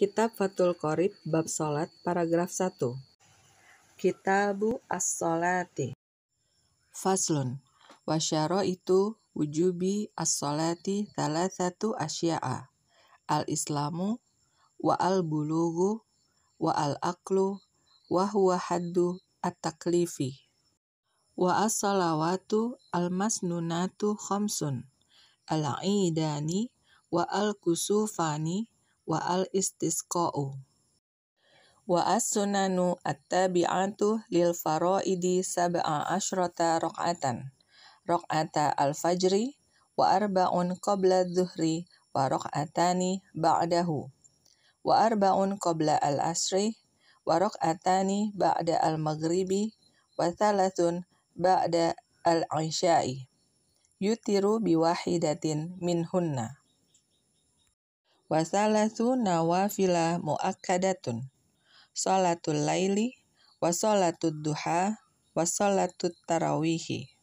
Kitab Fatul Qorib bab salat paragraf 1. Kitabu as-salati. Faslun. Wasyara itu wujubi as-salati satu asya'a. Al-Islamu wa al-bulughu wa al-aqlu wa huwa haddu at-taklifi wa as-salawatu al-masnunatu khamsun al-idani wa al-kusufani wa al-istisqa'u. Wa as-sunanu at-tabi'atu lil faraidi sab'a asyrata rak'atan. Rak'ata al-fajri wa arba'un qabla dhuhri wa rak'atani ba'dahu. Wa arba'un qabla al-asri wa rak'atani ba'da al-maghribi wa thalathun ba'da al-isya'i. Yutiru biwahidatin minhunna wasalatu nawafilah muakkadatun salatul laili wasolatud duha wasolatud tarawihi